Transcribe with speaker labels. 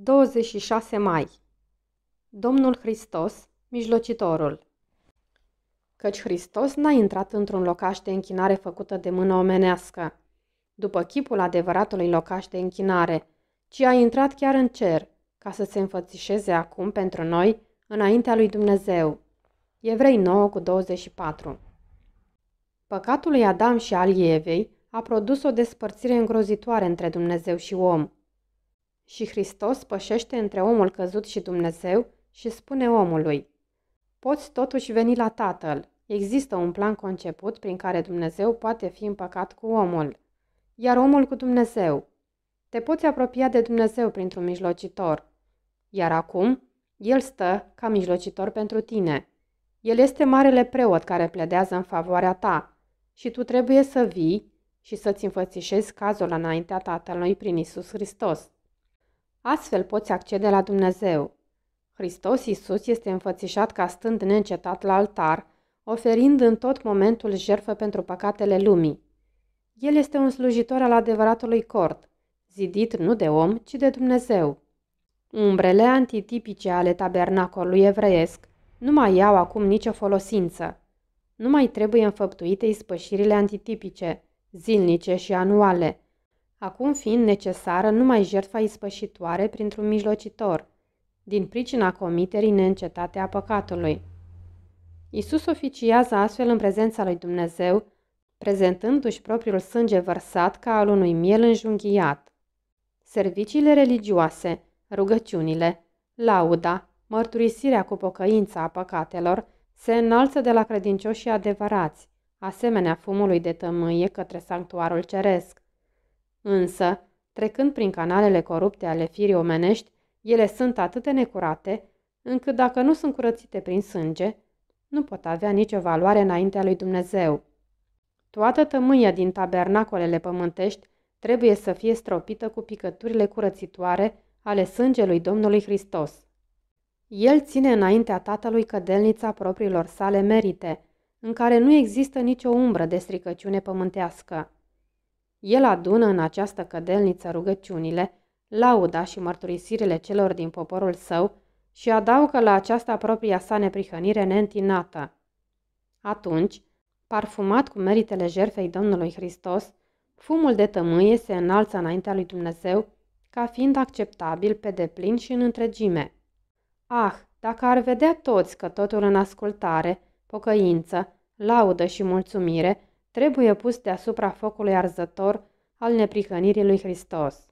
Speaker 1: 26 mai Domnul Hristos, mijlocitorul Căci Hristos n-a intrat într-un locaș de închinare făcută de mână omenească, după chipul adevăratului locaș de închinare, ci a intrat chiar în cer, ca să se înfățișeze acum pentru noi, înaintea lui Dumnezeu. Evrei 9 cu 24 Păcatul lui Adam și al Evei a produs o despărțire îngrozitoare între Dumnezeu și om – și Hristos pășește între omul căzut și Dumnezeu și spune omului, Poți totuși veni la Tatăl. Există un plan conceput prin care Dumnezeu poate fi împăcat cu omul, iar omul cu Dumnezeu. Te poți apropia de Dumnezeu printr-un mijlocitor, iar acum el stă ca mijlocitor pentru tine. El este marele preot care pledează în favoarea ta și tu trebuie să vii și să-ți înfățișezi cazul înaintea Tatălui prin Isus Hristos. Astfel poți accede la Dumnezeu. Hristos Iisus este înfățișat ca stând neîncetat la altar, oferind în tot momentul jertfă pentru păcatele lumii. El este un slujitor al adevăratului cort, zidit nu de om, ci de Dumnezeu. Umbrele antitipice ale tabernacolului evreiesc nu mai iau acum nicio folosință. Nu mai trebuie înfăptuite ispășirile antitipice, zilnice și anuale, acum fiind necesară numai jertfa ispășitoare printr-un mijlocitor, din pricina comiterii neîncetate a păcatului. Isus oficiază astfel în prezența lui Dumnezeu, prezentându-și propriul sânge vărsat ca al unui miel înjunghiat. Serviciile religioase, rugăciunile, lauda, mărturisirea cu pocăința a păcatelor, se înalță de la credincioșii adevărați, asemenea fumului de tămâie către sanctuarul ceresc. Însă, trecând prin canalele corupte ale firii omenești, ele sunt atât de necurate, încât dacă nu sunt curățite prin sânge, nu pot avea nicio valoare înaintea lui Dumnezeu. Toată tămâia din tabernacolele pământești trebuie să fie stropită cu picăturile curățitoare ale sângelui Domnului Hristos. El ține înaintea tatălui cădelnița propriilor sale merite, în care nu există nicio umbră de stricăciune pământească. El adună în această cădelniță rugăciunile, lauda și mărturisirile celor din poporul său și adaugă la aceasta propria sa neprihănire neîntinată. Atunci, parfumat cu meritele jertfei Domnului Hristos, fumul de tămâie se înalță înaintea lui Dumnezeu ca fiind acceptabil pe deplin și în întregime. Ah, dacă ar vedea toți că totul în ascultare, pocăință, laudă și mulțumire trebuie pus deasupra focului arzător al neprihănirii lui Hristos.